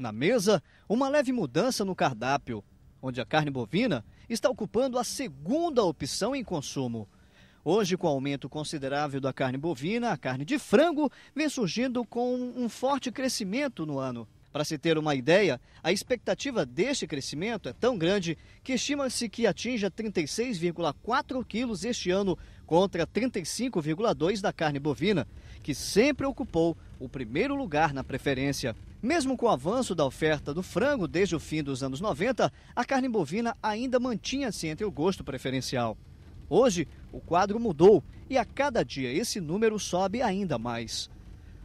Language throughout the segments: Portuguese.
Na mesa, uma leve mudança no cardápio, onde a carne bovina está ocupando a segunda opção em consumo. Hoje, com o aumento considerável da carne bovina, a carne de frango vem surgindo com um forte crescimento no ano. Para se ter uma ideia, a expectativa deste crescimento é tão grande que estima-se que atinja 36,4 quilos este ano contra 35,2 da carne bovina, que sempre ocupou o primeiro lugar na preferência. Mesmo com o avanço da oferta do frango desde o fim dos anos 90, a carne bovina ainda mantinha-se entre o gosto preferencial. Hoje, o quadro mudou e a cada dia esse número sobe ainda mais.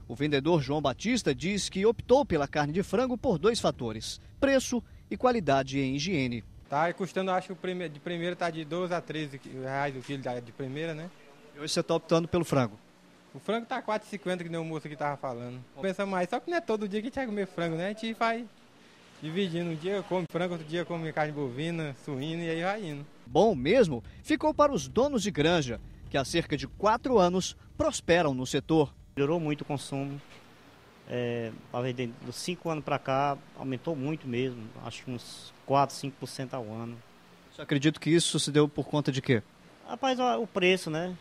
O vendedor João Batista diz que optou pela carne de frango por dois fatores: preço e qualidade em higiene. Tá custando, acho que de primeira tá de 12 a 13 reais o quilo de primeira, né? E hoje você está optando pelo frango? O frango tá 4,50 que nem o moço que tava falando. Pensa mais, só que não é todo dia que a gente vai comer frango, né? A gente vai dividindo. Um dia come frango, outro dia come carne bovina, suína e aí vai indo. Bom mesmo ficou para os donos de granja, que há cerca de quatro anos prosperam no setor melhorou muito o consumo. É, talvez de 5 anos para cá aumentou muito mesmo, acho que uns 4, 5% ao ano. Você acredito que isso se deu por conta de quê? Rapaz, o preço, né?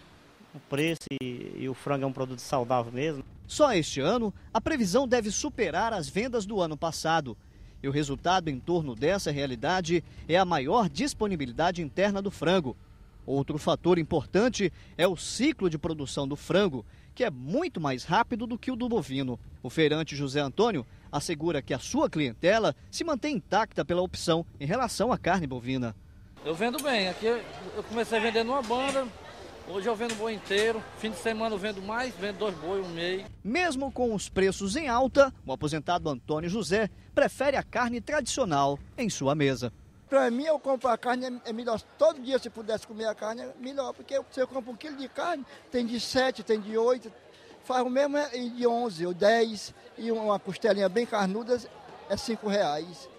O preço e, e o frango é um produto saudável mesmo. Só este ano, a previsão deve superar as vendas do ano passado. E o resultado em torno dessa realidade é a maior disponibilidade interna do frango, Outro fator importante é o ciclo de produção do frango, que é muito mais rápido do que o do bovino. O feirante José Antônio assegura que a sua clientela se mantém intacta pela opção em relação à carne bovina. Eu vendo bem, aqui eu comecei vendendo uma banda, hoje eu vendo boi inteiro, fim de semana eu vendo mais, vendo dois bois um meio. Mesmo com os preços em alta, o aposentado Antônio José prefere a carne tradicional em sua mesa. Para mim, eu compro a carne, é, é melhor. Todo dia, se pudesse comer a carne, é melhor. Porque se eu compro um quilo de carne, tem de 7, tem de 8, faz o mesmo é, de 11 ou 10. E uma costelinha bem carnuda é 5 reais.